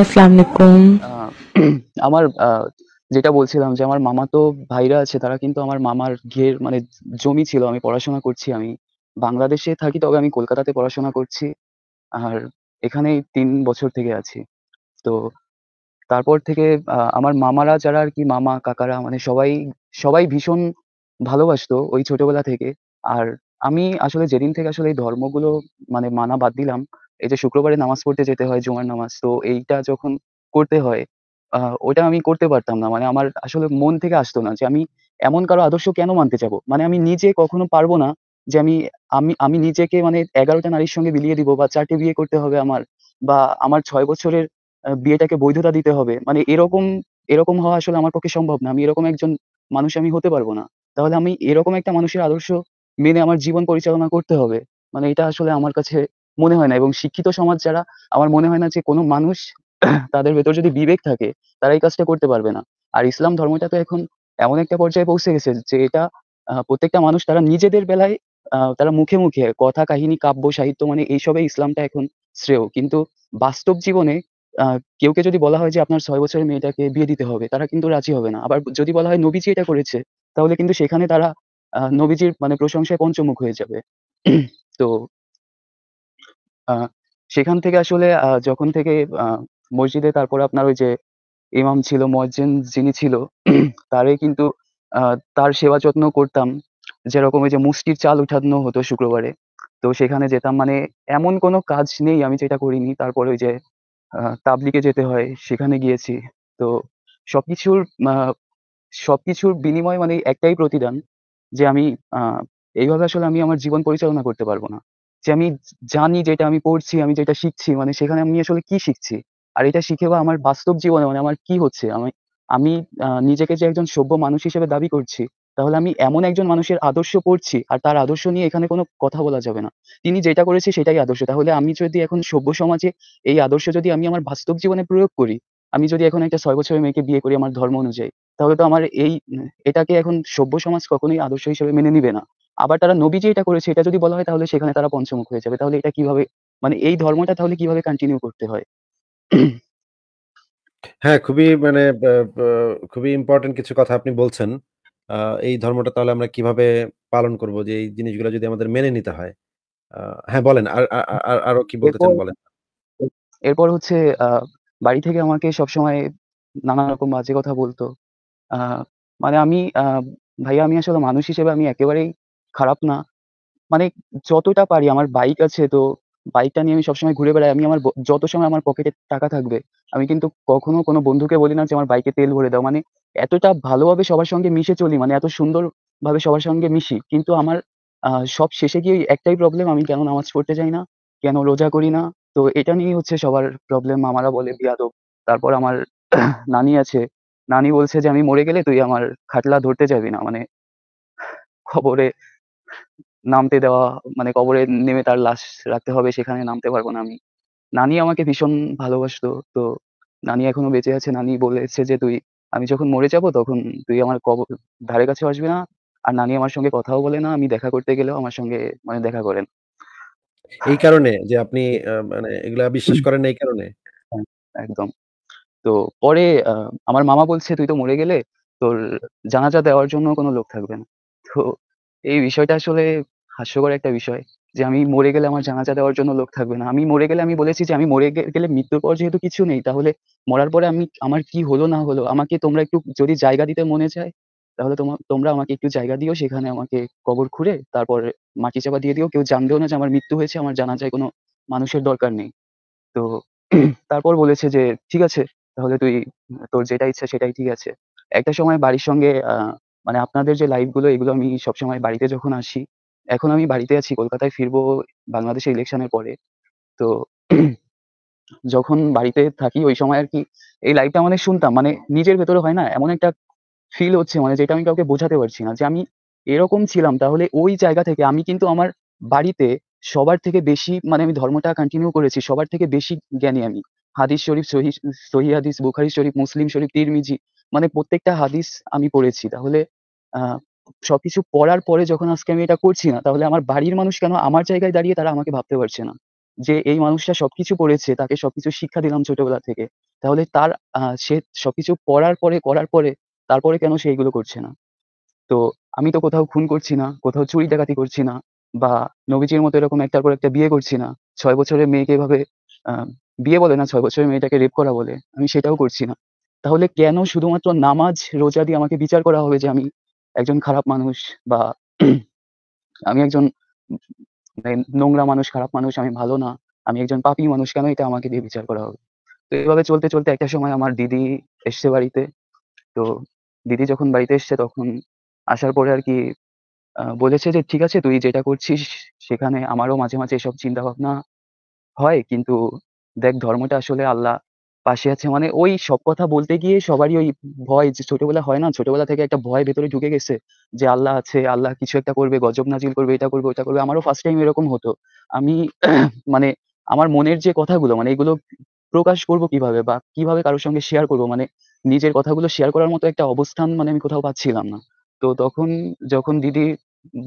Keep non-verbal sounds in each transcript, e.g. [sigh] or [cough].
আসসালামু আমার যেটা বলছিলাম যে আমার মামা তো ভাইরা আছে তারা কিন্তু আমার মামার ঘের মানে জমি ছিল আমি পড়াশোনা করছি আমি বাংলাদেশে থাকি তবে আমি কলকাতাতে পড়াশোনা করছি আর এখানে তিন বছর থেকে আছি তো তারপর থেকে আমার মামারা যারা আর কি মামা কাকারা মানে সবাই সবাই ভীষণ ভালোবাসতো ওই ছোটবেলা থেকে আর আমি আসলে যেদিন থেকে আসলে এই ধর্মগুলো মানে মানা বাদ দিলাম এই যে শুক্রবারে নামাজ পড়তে যেতে হয় জুমার নামাজ তো এইটা যখন করতে হয় ওটা আমি করতে পারতাম না মানে আমার আসলে মন থেকে আসতো না যে আমি এমন কারো আদর্শ কেন মানতে যাব মানে আমি নিজে কখনো পারবো না যে আমি আমি আমি নিজেকে মানে এগারোটা নারীর সঙ্গে বিলিয়ে দিব বা চারটে বিয়ে করতে হবে আমার বা আমার ছয় বছরের বিয়েটাকে বৈধতা দিতে হবে মানে এরকম এরকম হওয়া আসলে আমার পক্ষে সম্ভব না আমি এরকম একজন মানুষ আমি হতে পারবো না তাহলে আমি এরকম একটা মানুষের আদর্শ মেনে আমার জীবন পরিচালনা করতে হবে মানে এটা আসলে আমার কাছে মনে হয় না এবং শিক্ষিত সমাজ যারা আমার মনে হয় না যে কোনো মানুষ [clears throat] তাদের ভেতর যদি বিবেক থাকে তারা এই কাজটা করতে পারবে না আর ইসলাম ধর্মটা তো এখন এমন একটা পর্যায়ে পৌঁছে গেছে যে এটা প্রত্যেকটা মানুষ তারা নিজেদের বেলায় তারা মুখে মুখে কথা কাহিনী কাব্য সাহিত্য মানে এইসবে ইসলামটা এখন শ্রেয় কিন্তু বাস্তব জীবনে কেউকে যদি বলা হয় যে আপনার ছয় বছরের মেয়েটাকে বিয়ে দিতে হবে তারা কিন্তু রাজি হবে না আবার যদি বলা হয় নবীজি এটা করেছে তাহলে কিন্তু সেখানে তারা নবীজির মানে প্রশংসায় পঞ্চমুখ হয়ে যাবে [clears throat] তো সেখান থেকে আসলে যখন থেকে মসজিদে তারপর আপনার ওই যে ইমাম ছিল, মুয়াজ্জিন যিনি ছিল [clears throat] তারে কিন্তু তার সেবা যত্ন করতাম। যেরকম ওই যে মুষ্টির চাল উঠানো হতো শুক্রবারে। তো সেখানে যেতাম মানে এমন কোনো কাজ নেই আমি যেটা করিনি। তারপরে ওই যে তাবলিকে যেতে হয় সেখানে গিয়েছি। তো সবকিছুর সব সবকিছুর বিনিময় মানে একটাই প্রতিদান যে আমি এইভাবে আসলে আমি আমার জীবন পরিচালনা করতে পারবো না। যে আমি জানি যেটা আমি পড়ছি আমি যেটা শিখছি মানে সেখানে আমি আসলে কি শিখছি আর এটা শিখে বা আমার বাস্তব জীবনে মানে আমার কি হচ্ছে আমি আমি নিজেকে যে একজন সভ্য মানুষ হিসেবে দাবি করছি তাহলে আমি এমন একজন মানুষের আদর্শ পড়ছি আর তার আদর্শ নিয়ে এখানে কোনো কথা বলা যাবে না তিনি যেটা করেছে সেটাই আদর্শ তাহলে আমি যদি এখন সভ্য সমাজে এই আদর্শ যদি আমি আমার বাস্তব জীবনে প্রয়োগ করি আমি যদি এখন একটা ছয় বছরের মেয়েকে বিয়ে করি আমার ধর্ম অনুযায়ী তাহলে তো আমার এই এটাকে এখন সভ্য সমাজ কখনোই আদর্শ হিসেবে মেনে নিবে না আবার তারা নবীজি এটা করেছে এটা যদি বলা হয় তাহলে সেখানে তারা পঞ্চমুখ হয়ে যাবে তাহলে এটা কিভাবে মানে এই ধর্মটা তাহলে কিভাবে কন্টিনিউ করতে হয় হ্যাঁ খুবই মানে খুবই ইম্পর্টেন্ট কিছু কথা আপনি বলছেন এই ধর্মটা তাহলে আমরা কিভাবে পালন করব যে এই জিনিসগুলো যদি আমাদের মেনে নিতে হয় হ্যাঁ বলেন আর আরো কি বলতে চান বলেন এরপর হচ্ছে বাড়ি থেকে আমাকে সবসময় নানা রকম বাজে কথা বলতো আহ মানে আমি আহ ভাইয়া আমি আসলে মানুষ হিসেবে আমি একেবারেই খারাপ না মানে যতটা পারি আমার বাইক আছে তো বাইকটা নিয়ে আমি সবসময় ঘুরে বেড়াই আমি আমার যত সময় আমার পকেটে টাকা থাকবে আমি কিন্তু কখনো কোনো বন্ধুকে বলি না যে আমার বাইকে তেল ভরে দাও মানে এতটা ভালোভাবে সবার সঙ্গে মিশে চলি মানে এত সুন্দরভাবে সবার সঙ্গে মিশি কিন্তু আমার আহ সব শেষে গিয়ে একটাই প্রবলেম আমি কেন নামাজ পড়তে যাই না, কেন রোজা করি না তো এটা নিয়েই হচ্ছে সবার প্রবলেম মামারা বলে বিয়াদব তারপর আমার [clears throat] নানি আছে নানি বলছে যে আমি মরে গেলে তুই আমার খাটলা ধরতে যাবি না মানে খবরে নামতে দেওয়া মানে কবরে নেমে তার লাশ রাখতে হবে সেখানে নামতে পারবো না আমি নানি আমাকে ভীষণ ভালোবাসতো তো নানি এখনো বেঁচে আছে নানি বলেছে যে তুই আমি যখন মরে যাব তখন তুই আমার কবর ধারে কাছে আসবি না আর নানি আমার সঙ্গে কথাও বলে না আমি দেখা করতে গেলেও আমার সঙ্গে মানে দেখা করেন এই কারণে যে আপনি মানে এগুলা বিশ্বাস করেন এই কারণে হ্যাঁ, একদম তো পরে আমার মামা বলছে তুই তো মরে গেলে তোর জানাজা দেওয়ার জন্য কোনো লোক থাকবে না তো এই বিষয়টা আসলে হাস্যকর একটা বিষয় যে আমি মরে গেলে আমার জানাজা দেওয়ার জন্য লোক থাকবে না আমি মরে গেলে আমি বলেছি যে আমি মরে গেলে মৃত্যুর পর যেহেতু কিছু নেই তাহলে মরার পরে আমি আমার কি হলো না হলো আমাকে তোমরা একটু যদি জায়গা দিতে মনে চায় তাহলে তোমার তোমরা আমাকে একটু জায়গা দিও সেখানে আমাকে কবর খুঁড়ে তারপর মাটি চাপা দিয়ে দিও কেউ জানবেও না যে আমার মৃত্যু হয়েছে আমার জানা যায় কোনো মানুষের দরকার নেই তো [clears throat] তারপর বলেছে যে ঠিক আছে তাহলে তুই তোর যেটা ইচ্ছা সেটাই ঠিক আছে একটা সময় বাড়ির সঙ্গে মানে আপনাদের যে লাইফগুলো এগুলো আমি সবসময় বাড়িতে যখন আসি এখন আমি বাড়িতে আছি কলকাতায় ফিরবো বাংলাদেশে ইলেকশনের পরে তো [clears throat] যখন বাড়িতে থাকি ওই সময় আর কি এই লাইফটা মানে শুনতাম মানে নিজের ভেতরে হয় না এমন একটা ফিল হচ্ছে মানে যেটা আমি কাউকে বোঝাতে পারছি না যে আমি এরকম ছিলাম তাহলে ওই জায়গা থেকে আমি কিন্তু আমার বাড়িতে সবার থেকে বেশি মানে আমি ধর্মটা কন্টিনিউ করেছি সবার থেকে বেশি জ্ঞানী আমি হাদিস শরীফ সহি হাদিস বুখারি শরীফ মুসলিম শরীফ তিরমিজি মানে প্রত্যেকটা হাদিস আমি পড়েছি তাহলে সবকিছু পড়ার পরে যখন আজকে আমি এটা করছি না তাহলে আমার বাড়ির মানুষ কেন আমার জায়গায় দাঁড়িয়ে তারা আমাকে ভাবতে পারছে না যে এই মানুষটা সবকিছু পড়েছে তাকে সবকিছু শিক্ষা দিলাম ছোটবেলা থেকে তাহলে তার সে সবকিছু পড়ার পরে করার পরে তারপরে কেন সে এইগুলো করছে না তো আমি তো কোথাও খুন করছি না কোথাও চুরি ডাকাতি করছি না বা নবীজির মতো এরকম একটার পর একটা বিয়ে করছি না ছয় বছরের মেয়েকে এভাবে বিয়ে বলে না ছয় বছরের মেয়েটাকে রেপ করা বলে আমি সেটাও করছি না তাহলে কেন শুধুমাত্র নামাজ রোজা দিয়ে আমাকে বিচার করা হবে যে আমি একজন খারাপ মানুষ বা [clears throat] আমি একজন মানে নোংরা মানুষ খারাপ মানুষ আমি ভালো না আমি একজন পাপি মানুষ কেন এটা আমাকে দিয়ে বিচার করা হবে তো এভাবে চলতে চলতে একটা সময় আমার দিদি এসছে বাড়িতে তো দিদি যখন বাড়িতে এসছে তখন আসার পরে আর কি বলেছে যে ঠিক আছে তুই যেটা করছিস সেখানে আমারও মাঝে মাঝে এসব চিন্তা ভাবনা হয় কিন্তু দেখ ধর্মটা আসলে আল্লাহ পাশে আছে মানে ওই সব কথা বলতে গিয়ে সবারই ওই ভয় যে ছোটবেলা হয় না ছোটবেলা থেকে একটা ভয় ভেতরে ঢুকে গেছে যে আল্লাহ আছে আল্লাহ কিছু একটা করবে গজব নাজিল করবে এটা করবে ওটা করবে আমারও ফার্স্ট টাইম এরকম হতো আমি [clears throat] মানে আমার মনের যে কথাগুলো মানে এগুলো প্রকাশ করব কিভাবে বা কিভাবে কারোর সঙ্গে শেয়ার করব মানে নিজের কথাগুলো শেয়ার করার মতো একটা অবস্থান মানে আমি কোথাও পাচ্ছিলাম না তো তখন যখন দিদি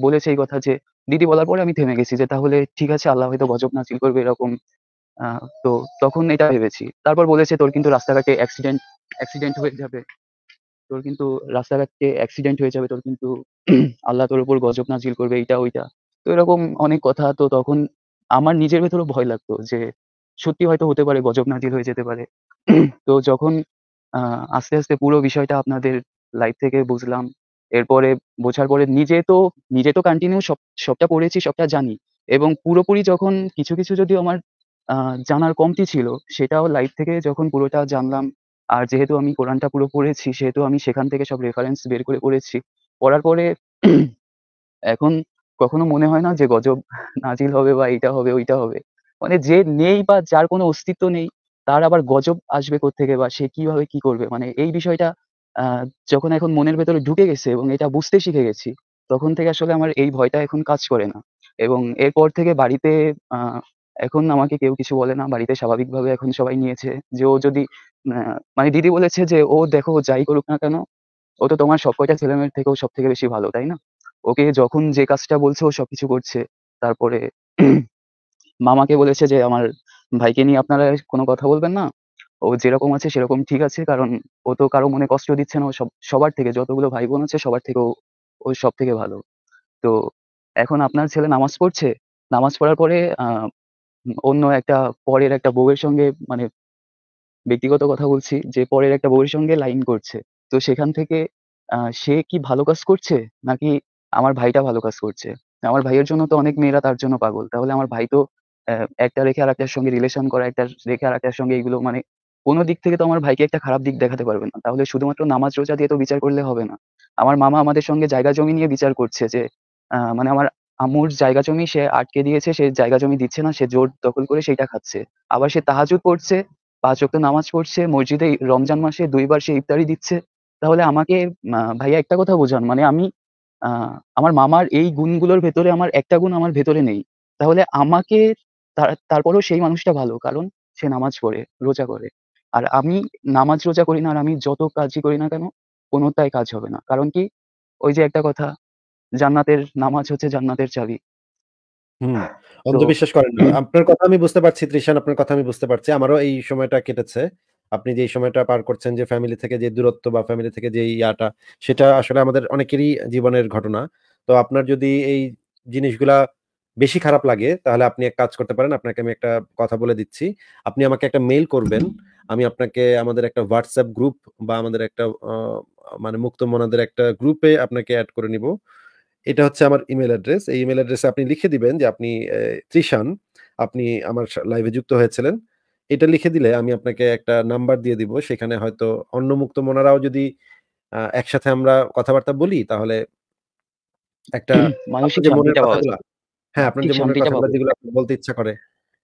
বলেছে এই কথা যে দিদি বলার পরে আমি থেমে গেছি যে তাহলে ঠিক আছে আল্লাহ হয়তো গজব না চিল করবে এরকম তো তখন এটা ভেবেছি তারপর বলেছে তোর কিন্তু রাস্তাঘাটে অ্যাক্সিডেন্ট অ্যাক্সিডেন্ট হয়ে যাবে তোর কিন্তু রাস্তাঘাটে অ্যাক্সিডেন্ট হয়ে যাবে তোর কিন্তু আল্লাহ তোর উপর গজব নাজিল করবে এইটা ওইটা তো এরকম অনেক কথা তো তখন আমার নিজের ভেতরে ভয় লাগতো যে সত্যি হয়তো হতে পারে গজব নাজিল হয়ে যেতে পারে তো যখন আহ আস্তে আস্তে পুরো বিষয়টা আপনাদের লাইফ থেকে বুঝলাম এরপরে বোঝার পরে নিজে তো নিজে তো কন্টিনিউ সব সবটা পড়েছি সবটা জানি এবং পুরোপুরি যখন কিছু কিছু যদি আমার জানার কমতি ছিল সেটাও লাইফ থেকে যখন পুরোটা জানলাম আর যেহেতু আমি কোরআনটা পুরো পড়েছি সেহেতু আমি সেখান থেকে সব রেফারেন্স বের করে পড়েছি পড়ার পরে [clears throat] এখন কখনো মনে হয় না যে গজব নাজিল হবে বা এইটা হবে ওইটা হবে মানে যে নেই বা যার কোনো অস্তিত্ব নেই তার আবার গজব আসবে থেকে বা সে কিভাবে কি করবে মানে এই বিষয়টা যখন এখন মনের ভেতরে ঢুকে গেছে এবং এটা বুঝতে শিখে গেছি তখন থেকে আসলে আমার এই ভয়টা এখন কাজ করে না এবং এরপর থেকে বাড়িতে এখন আমাকে কেউ কিছু বলে না বাড়িতে স্বাভাবিকভাবে এখন সবাই নিয়েছে যে ও যদি মানে দিদি বলেছে যে ও দেখো যাই করুক না কেন ও তো তোমার সব কয়টা ছেলেমেয়ের থেকেও সব থেকে বেশি ভালো তাই না ওকে যখন যে কাজটা বলছে ও সবকিছু করছে তারপরে মামাকে বলেছে যে আমার ভাইকে নিয়ে আপনারা কোনো কথা বলবেন না ও যেরকম আছে সেরকম ঠিক আছে কারণ ও তো কারো মনে কষ্ট দিচ্ছে না ও সব সবার থেকে যতগুলো ভাই বোন আছে সবার থেকে ও সব থেকে ভালো তো এখন আপনার ছেলে নামাজ পড়ছে নামাজ পড়ার পরে অন্য একটা পরের একটা বউয়ের সঙ্গে মানে ব্যক্তিগত কথা বলছি যে পরের একটা বউয়ের সঙ্গে লাইন করছে তো সেখান থেকে সে কি ভালো কাজ করছে নাকি আমার ভাইটা ভালো কাজ করছে আমার ভাইয়ের জন্য তো অনেক মেয়েরা তার জন্য পাগল তাহলে আমার ভাই তো একটা রেখে আর একটার সঙ্গে রিলেশন করা একটা রেখে আর একটার সঙ্গে এগুলো মানে কোনো দিক থেকে তো আমার ভাইকে একটা খারাপ দিক দেখাতে পারবে না তাহলে শুধুমাত্র নামাজ রোজা দিয়ে তো বিচার করলে হবে না আমার মামা আমাদের সঙ্গে জায়গা জমি নিয়ে বিচার করছে যে মানে আমার আমুর জায়গা জমি সে আটকে দিয়েছে সে জায়গা জমি দিচ্ছে না সে জোর দখল করে সেটা খাচ্ছে আবার সে তাহাজুদ পড়ছে পাঁচ ওয়াক্ত নামাজ পড়ছে মসজিদে রমজান মাসে দুইবার সে ইফতারি দিচ্ছে তাহলে আমাকে ভাইয়া একটা কথা বোঝান মানে আমি আমার মামার এই গুণগুলোর ভেতরে আমার একটা গুণ আমার ভেতরে নেই তাহলে আমাকে তার তারপরেও সেই মানুষটা ভালো কারণ সে নামাজ পড়ে রোজা করে আর আমি নামাজ রোজা করি না আর আমি যত কাজই করি না কেন কোনোটাই কাজ হবে না কারণ কি ওই যে একটা কথা জান্নাতের নামাজ হচ্ছে জান্নাতের চাবি হুম অন্ধবিশ্বাস করেন আপনার কথা আমি বুঝতে পারছি তৃষান আপনার কথা আমি বুঝতে পারছি আমারও এই সময়টা কেটেছে আপনি যে সময়টা পার করছেন যে ফ্যামিলি থেকে যে দূরত্ব বা ফ্যামিলি থেকে যে ইয়াটা সেটা আসলে আমাদের অনেকেরই জীবনের ঘটনা তো আপনার যদি এই জিনিসগুলা বেশি খারাপ লাগে তাহলে আপনি এক কাজ করতে পারেন আপনাকে আমি একটা কথা বলে দিচ্ছি আপনি আমাকে একটা মেইল করবেন আমি আপনাকে আমাদের একটা হোয়াটসঅ্যাপ গ্রুপ বা আমাদের একটা মানে মুক্ত মনাদের একটা গ্রুপে আপনাকে অ্যাড করে নিব এটা হচ্ছে আমার ইমেল অ্যাড্রেস এই ইমেল অ্যাড্রেসে আপনি লিখে দিবেন যে আপনি ত্রিশান আপনি আমার লাইভে যুক্ত হয়েছিলেন এটা লিখে দিলে আমি আপনাকে একটা নাম্বার দিয়ে দিব সেখানে হয়তো অন্য মুক্ত মনারাও যদি একসাথে আমরা কথাবার্তা বলি তাহলে একটা মানুষের হ্যাঁ আপনার যে মনের কথাগুলো যেগুলো বলতে ইচ্ছা করে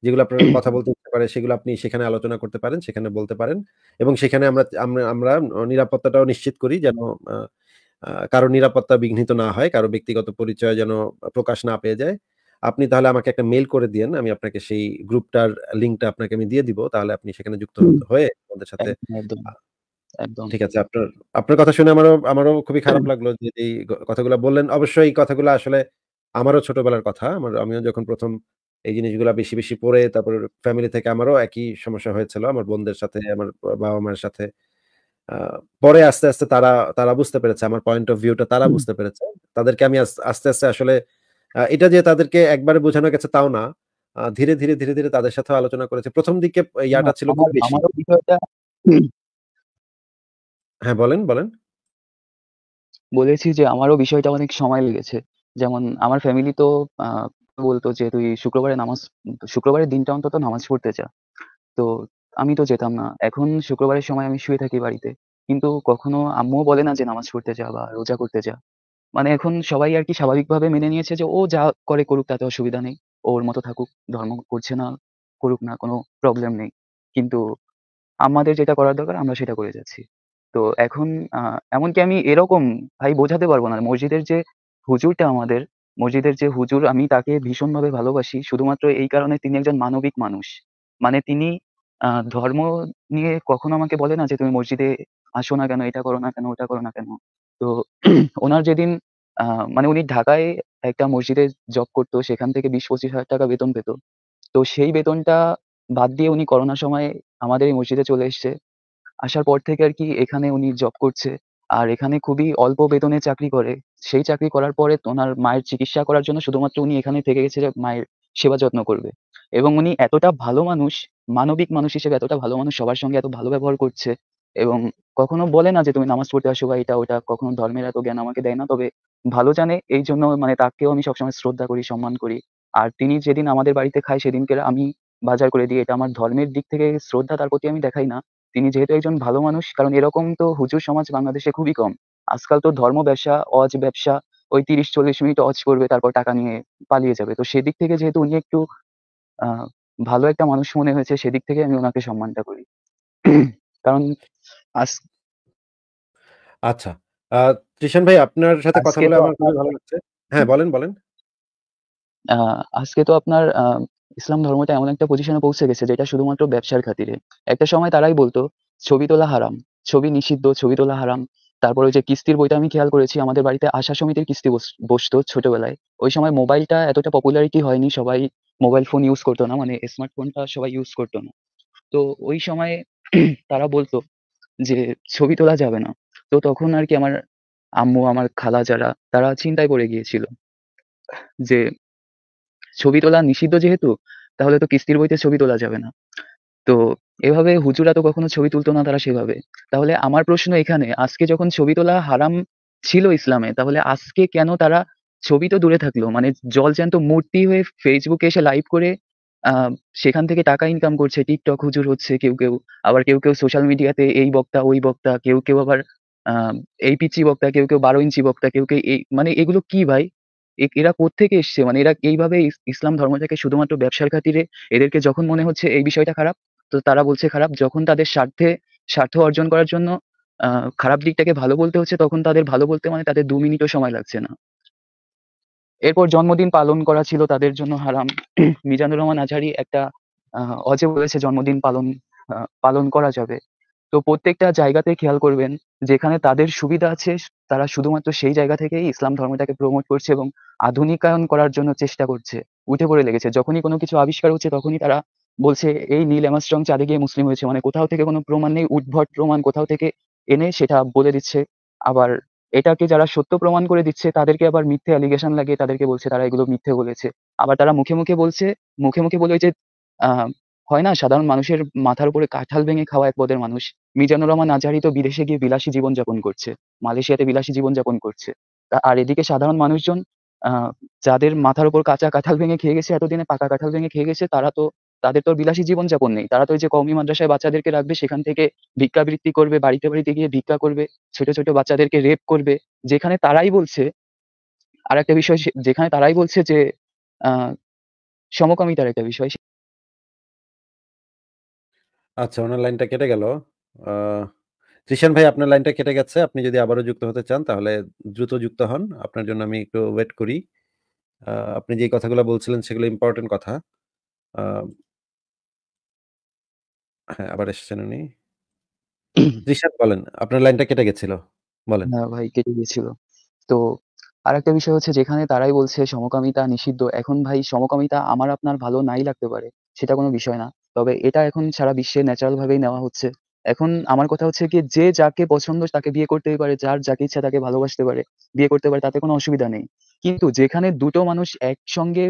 যেগুলো আপনার [clears throat] কথা বলতে ইচ্ছা করে সেগুলো আপনি সেখানে আলোচনা করতে পারেন সেখানে বলতে পারেন এবং সেখানে আমরা আমরা নিরাপত্তাটাও নিশ্চিত করি যেন কারো নিরাপত্তা বিঘ্নিত না হয় কারো ব্যক্তিগত পরিচয় যেন প্রকাশ না পেয়ে যায় আপনি তাহলে আমাকে একটা মেল করে দিয়েন আমি আপনাকে সেই গ্রুপটার লিঙ্কটা আপনাকে আমি দিয়ে দিব তাহলে আপনি সেখানে যুক্ত হয়ে আমাদের সাথে একদম ঠিক আছে আপনার আপনার কথা শুনে আমারও আমারও খুবই খারাপ লাগলো যে এই কথাগুলো বললেন অবশ্যই এই কথাগুলো আসলে আমারও ছোটবেলার কথা আমার আমিও যখন প্রথম এই জিনিসগুলো বেশি বেশি পড়ে তারপর ফ্যামিলি থেকে আমারও একই সমস্যা হয়েছিল আমার বোনদের সাথে আমার বাবা মায়ের সাথে পরে আস্তে আস্তে তারা তারা বুঝতে পেরেছে আমার পয়েন্ট অফ ভিউটা তারা বুঝতে পেরেছে তাদেরকে আমি আস্তে আস্তে আসলে এটা যে তাদেরকে একবারে বোঝানো গেছে তাও না ধীরে ধীরে ধীরে ধীরে তাদের সাথে আলোচনা করেছে প্রথম দিকে ইয়াটা ছিল খুব বেশি হ্যাঁ বলেন বলেন বলেছি যে আমারও বিষয়টা অনেক সময় লেগেছে যেমন আমার ফ্যামিলি তো আহ, বলতো যে তুই শুক্রবারে নামাজ শুক্রবারের দিনটা অন্তত নামাজ পড়তে যা। তো আমি তো যেতাম না। এখন শুক্রবারের সময় আমি শুয়ে থাকি বাড়িতে। কিন্তু কখনো আম্মুও বলে না যে নামাজ পড়তে যা বা রোজা করতে যা। মানে এখন সবাই আরকি স্বাভাবিকভাবে মেনে নিয়েছে যে ও যা করে করুক তাতে অসুবিধা নেই। ওর মতো থাকুক। ধর্ম করছে না করুক না কোনো প্রবলেম নেই। কিন্তু আমাদের যেটা করার দরকার আমরা সেটা করে যাচ্ছি। তো এখন এমনকি আমি এরকম ভাই বোঝাতে পারবো না। মসজিদের যে হুজুরটা আমাদের মসজিদের যে হুজুর আমি তাকে ভীষণভাবে ভালোবাসি শুধুমাত্র এই কারণে তিনি একজন মানবিক মানুষ মানে তিনি ধর্ম নিয়ে কখনো আমাকে বলে না যে তুমি মসজিদে আসো না কেন এটা করো না কেন ওটা করো না কেন তো [clears throat] ওনার যেদিন মানে উনি ঢাকায় একটা মসজিদে জব করতো সেখান থেকে বিশ পঁচিশ হাজার টাকা বেতন পেত তো সেই বেতনটা বাদ দিয়ে উনি করোনার সময় আমাদের এই মসজিদে চলে এসছে আসার পর থেকে আর কি এখানে উনি জব করছে আর এখানে খুবই অল্প বেতনে চাকরি করে সেই চাকরি করার পরে ওনার মায়ের চিকিৎসা করার জন্য শুধুমাত্র উনি এখানে থেকে গেছে যে মায়ের সেবা যত্ন করবে এবং উনি এতটা ভালো মানুষ মানবিক মানুষ হিসেবে এতটা ভালো মানুষ সবার সঙ্গে এত ভালো ব্যবহার করছে এবং কখনো বলে না যে তুমি নামাজ পড়তে আসো বা এটা ওটা কখনো ধর্মের এত জ্ঞান আমাকে দেয় না তবে ভালো জানে এই জন্য মানে তাকেও আমি সবসময় শ্রদ্ধা করি সম্মান করি আর তিনি যেদিন আমাদের বাড়িতে খায় সেদিনকে আমি বাজার করে দিই এটা আমার ধর্মের দিক থেকে শ্রদ্ধা তার প্রতি আমি দেখাই না তিনি যেহেতু একজন ভালো মানুষ কারণ এরকম তো হুজুর সমাজ বাংলাদেশে খুবই কম আজকাল তো ধর্ম ব্যবসা অজ ব্যবসা ওই তিরিশ চল্লিশ মিনিট অজ করবে তারপর টাকা নিয়ে পালিয়ে যাবে তো সেদিক থেকে যেহেতু উনি একটু ভালো একটা মানুষ মনে হয়েছে সেদিক থেকে আমি ওনাকে সম্মানটা করি কারণ আজ আচ্ছা ত্রিশান ভাই আপনার সাথে কথা বলে আমার খুবই ভালো লাগছে হ্যাঁ বলেন বলেন আজকে তো আপনার ইসলাম ধর্মটা এমন একটা পজিশনে পৌঁছে গেছে যেটা শুধুমাত্র ব্যবসার খাতিরে একটা সময় তারাই বলতো ছবি তোলা হারাম ছবি নিষিদ্ধ ছবি তোলা হারাম তারপরে যে কিস্তির বইটা আমি খেয়াল করেছি আমাদের বাড়িতে আশা সমিতির কিস্তি বসতো ছোটবেলায় ওই সময় মোবাইলটা এতটা পপুলারিটি হয়নি সবাই মোবাইল ফোন ইউজ করতো না মানে স্মার্টফোনটা সবাই ইউজ করতো না তো ওই সময় [clears throat] তারা বলতো যে ছবি তোলা যাবে না তো তখন আর কি আমার আম্মু আমার খালা যারা তারা চিন্তায় পড়ে গিয়েছিল যে ছবি তোলা নিষিদ্ধ যেহেতু তাহলে তো কিস্তির বইতে ছবি তোলা যাবে না তো এভাবে হুজুরা তো কখনো ছবি তুলতো না তারা সেভাবে তাহলে আমার প্রশ্ন এখানে আজকে যখন ছবি তোলা হারাম ছিল ইসলামে তাহলে আজকে কেন তারা ছবি তো দূরে থাকলো মানে জল জ্যান্ত মূর্তি হয়ে ফেসবুকে এসে লাইভ করে সেখান থেকে টাকা ইনকাম করছে টিকটক হুজুর হচ্ছে কেউ কেউ আবার কেউ কেউ সোশ্যাল মিডিয়াতে এই বক্তা ওই বক্তা কেউ কেউ আবার এই পিচি বক্তা কেউ কেউ বারো ইঞ্চি বক্তা কেউ কেউ এই মানে এগুলো কি ভাই এরা কোত্থেকে এসছে মানে এরা এইভাবে ইসলাম ধর্মটাকে শুধুমাত্র ব্যবসার খাতিরে এদেরকে যখন মনে হচ্ছে এই বিষয়টা খারাপ তো তারা বলছে খারাপ যখন তাদের স্বার্থে স্বার্থ অর্জন করার জন্য খারাপ দিকটাকে ভালো বলতে হচ্ছে তখন তাদের ভালো বলতে মানে তাদের দু মিনিটও সময় লাগছে না এরপর জন্মদিন পালন করা ছিল তাদের জন্য হারাম মিজানুর রহমান আজহারি একটা অজে বলেছে জন্মদিন পালন পালন করা যাবে তো প্রত্যেকটা জায়গাতে খেয়াল করবেন যেখানে তাদের সুবিধা আছে তারা শুধুমাত্র সেই জায়গা থেকেই ইসলাম ধর্মটাকে প্রমোট করছে এবং আধুনিকায়ন করার জন্য চেষ্টা করছে উঠে পড়ে লেগেছে যখনই কোনো কিছু আবিষ্কার হচ্ছে তখনই তারা বলছে এই নীল অ্যামাস্ট্রং চাঁদে গিয়ে মুসলিম হয়েছে মানে কোথাও থেকে কোনো প্রমাণ নেই উদ্ভট প্রমাণ কোথাও থেকে এনে সেটা বলে দিচ্ছে আবার এটাকে যারা সত্য প্রমাণ করে দিচ্ছে তাদেরকে আবার মিথ্যে অ্যালিগেশন লাগিয়ে তাদেরকে বলছে তারা এগুলো মিথ্যে বলেছে আবার তারা মুখে মুখে বলছে মুখে মুখে বলে যে হয় না সাধারণ মানুষের মাথার উপরে কাঁঠাল ভেঙে খাওয়া এক পদের মানুষ মিজানুর রহমান আজহারি তো বিদেশে গিয়ে বিলাসী জীবন যাপন করছে মালয়েশিয়াতে বিলাসী জীবনযাপন করছে আর এদিকে সাধারণ মানুষজন যাদের মাথার উপর কাঁচা কাঁঠাল ভেঙে খেয়ে গেছে এতদিনে পাকা কাঁঠাল ভেঙে খেয়ে গেছে তারা তো তাদের তো বিলাসী জীবন যাপন নেই তারা তো ওই যে কওমি মাদ্রাসায় বাচ্চাদেরকে রাখবে সেখান থেকে ভিক্ষাবৃত্তি করবে বাড়িতে বাড়িতে গিয়ে ভিক্ষা করবে ছোট ছোট বাচ্চাদেরকে রেপ করবে যেখানে তারাই বলছে আর একটা বিষয় যেখানে তারাই বলছে যে সমকামিতার একটা বিষয় আচ্ছা ওনার লাইনটা কেটে গেল আহ, ভাই আপনার লাইনটা কেটে গেছে। আপনি যদি আবারও যুক্ত হতে চান তাহলে দ্রুত যুক্ত হন। আপনার জন্য আমি একটু ওয়েট করি। আ আপনি যে কথাগুলো বলছিলেন সেগুলো ইম্পোর্টেন্ট কথা। হ্যাঁ, আবার এসেছেন উনি। জিশান বলেন, আপনার লাইনটা কেটে গেছিল। বলেন। না ভাই কেটে গিয়েছিল। তো আর একটা বিষয় হচ্ছে যেখানে তারাই বলছে সমকামিতা নিষিদ্ধ। এখন ভাই সমকামিতা আমার আপনার ভালো নাই লাগতে পারে। সেটা কোনো বিষয় না। তবে এটা এখন সারা বিশ্বে ন্যাচারাল ভাবেই নেওয়া হচ্ছে। এখন আমার কথা হচ্ছে কি যে যাকে পছন্দ তাকে বিয়ে করতেই পারে যার যাকে ইচ্ছা তাকে ভালোবাসতে পারে বিয়ে করতে পারে তাতে কোনো অসুবিধা নেই কিন্তু যেখানে দুটো মানুষ একসঙ্গে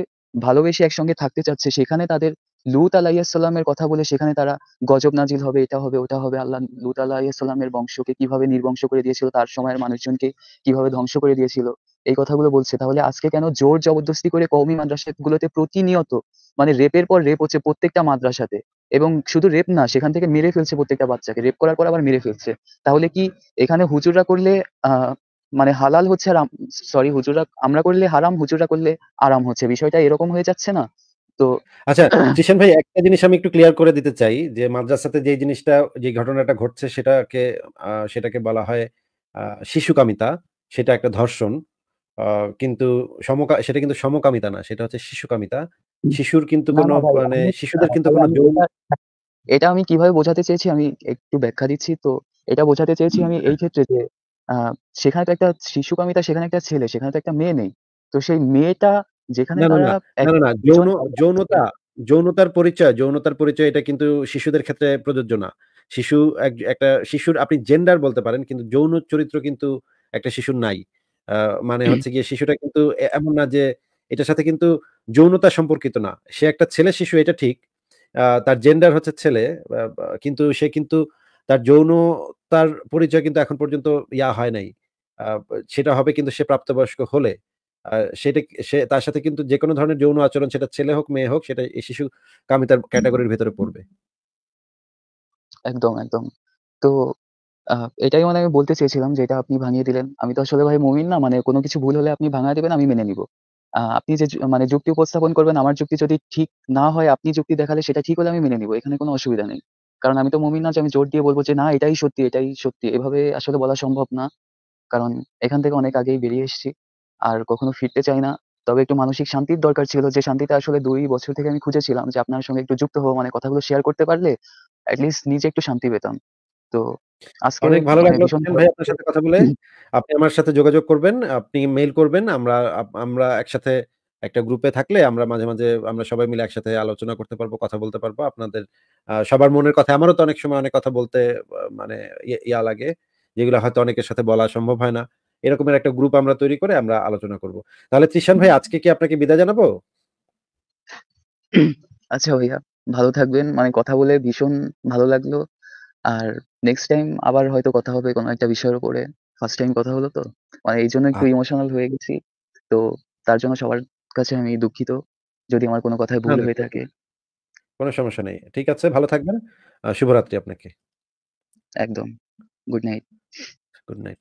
ভালোবেসে একসঙ্গে থাকতে চাচ্ছে সেখানে তাদের লুত আলাইসাল্লামের কথা বলে সেখানে তারা গজব নাজিল হবে এটা হবে ওটা হবে আল্লাহ লুত আলাইসাল্লামের বংশকে কিভাবে নির্বংশ করে দিয়েছিল তার সময়ের মানুষজনকে কিভাবে ধ্বংস করে দিয়েছিল এই কথাগুলো বলছে তাহলে আজকে কেন জোর জবরদস্তি করে কৌমি মাদ্রাসাগুলোতে প্রতিনিয়ত মানে রেপের পর রেপ হচ্ছে প্রত্যেকটা মাদ্রাসাতে এবং শুধু রেপ না সেখান থেকে মেরে ফেলছে প্রত্যেকটা বাচ্চাকে রেপ করার পর আবার মেরে ফেলছে তাহলে কি এখানে হুজুররা করলে মানে হালাল হচ্ছে আর সরি হুজুররা আমরা করলে হারাম হুজুররা করলে আরাম হচ্ছে বিষয়টা এরকম হয়ে যাচ্ছে না তো আচ্ছা জিশান ভাই একটা জিনিস আমি একটু ক্লিয়ার করে দিতে চাই যে মাদ্রাসাতে যে জিনিসটা যে ঘটনাটা ঘটছে সেটাকে সেটাকে বলা হয় শিশুকামিতা সেটা একটা ধর্ষণ কিন্তু সমকা সেটা কিন্তু সমকামিতা না সেটা হচ্ছে শিশুকামিতা শিশুর কিন্তু কোনো মানে শিশুদের কিন্তু কোনো এটা আমি কিভাবে বোঝাতে চেয়েছি আমি একটু ব্যাখ্যা দিচ্ছি তো এটা বোঝাতে চেয়েছি আমি এই ক্ষেত্রে যে সেখানে তো একটা শিশু কামিতা সেখানে একটা ছেলে সেখানে তো একটা মেয়ে নেই তো সেই মেয়েটা যেখানে না যৌন যৌনতা যৌনতার পরিচয় যৌনতার পরিচয় এটা কিন্তু শিশুদের ক্ষেত্রে প্রযোজ্য না শিশু একটা শিশুর আপনি জেন্ডার বলতে পারেন কিন্তু যৌন চরিত্র কিন্তু একটা শিশুর নাই মানে হচ্ছে গিয়ে শিশুটা কিন্তু এমন না যে এটার সাথে কিন্তু যৌনতা সম্পর্কিত না সে একটা ছেলে শিশু এটা ঠিক তার জেন্ডার হচ্ছে ছেলে কিন্তু সে কিন্তু তার যৌনতার পরিচয় কিন্তু এখন পর্যন্ত ইয়া হয় নাই সেটা হবে কিন্তু সে প্রাপ্তবয়স্ক হলে সেটা সে তার সাথে কিন্তু যে কোনো ধরনের যৌন আচরণ সেটা ছেলে হোক মেয়ে হোক সেটা এই শিশু কামিতার ক্যাটাগরির ভেতরে পড়বে একদম একদম তো এটাই মানে আমি বলতে চেয়েছিলাম যেটা আপনি ভাঙিয়ে দিলেন আমি তো আসলে ভাই মুমিন না মানে কোনো কিছু ভুল হলে আপনি ভাঙা দেবেন আমি মেনে নিব আপনি যে মানে যুক্তি উপস্থাপন করবেন আমার যুক্তি যদি ঠিক না হয় আপনি যুক্তি দেখালে সেটা ঠিক হলে আমি মেনে নিব এখানে কোনো অসুবিধা নেই কারণ আমি তো মমিন না যে আমি জোর দিয়ে বলবো যে না এটাই সত্যি এটাই সত্যি এভাবে আসলে বলা সম্ভব না কারণ এখান থেকে অনেক আগেই বেরিয়ে এসেছি আর কখনো ফিরতে চাই না তবে একটু মানসিক শান্তির দরকার ছিল যে শান্তিটা আসলে দুই বছর থেকে আমি খুঁজেছিলাম যে আপনার সঙ্গে একটু যুক্ত হবো মানে কথাগুলো শেয়ার করতে পারলে অ্যাটলিস্ট নিজে একটু শান্তি পেতাম তো আজকে অনেক ভালো লাগলো ভাই আপনার সাথে কথা বলে আপনি আমার সাথে যোগাযোগ করবেন আপনি মেইল করবেন আমরা আমরা একসাথে একটা গ্রুপে থাকলে আমরা মাঝে মাঝে আমরা সবাই মিলে একসাথে আলোচনা করতে পারবো কথা বলতে পারবো আপনাদের সবার মনের কথা আমারও তো অনেক সময় অনেক কথা বলতে মানে ইয়ে, ইয়া লাগে যেগুলো হয়তো অনেকের সাথে বলা সম্ভব হয় না এরকমের একটা গ্রুপ আমরা তৈরি করে আমরা আলোচনা করব তাহলে ত্রিশান ভাই আজকে কি আপনাকে বিদায় জানাবো আচ্ছা ভাইয়া ভালো থাকবেন মানে কথা বলে ভীষণ ভালো লাগলো আর নেক্সট টাইম আবার হয়তো কথা হবে কোনো একটা বিষয়ের উপরে ফার্স্ট টাইম কথা হলো তো মানে এই জন্য একটু ইমোশনাল আচ্ছা। হয়ে গেছি তো তার জন্য সবার কাছে আমি দুঃখিত যদি আমার কোনো কথায় ভুল হয়ে থাকে কোনো সমস্যা নেই। ঠিক আছে ভালো থাকবেন। শুভরাত্রি আপনাকে। একদম গুড নাইট। Good night.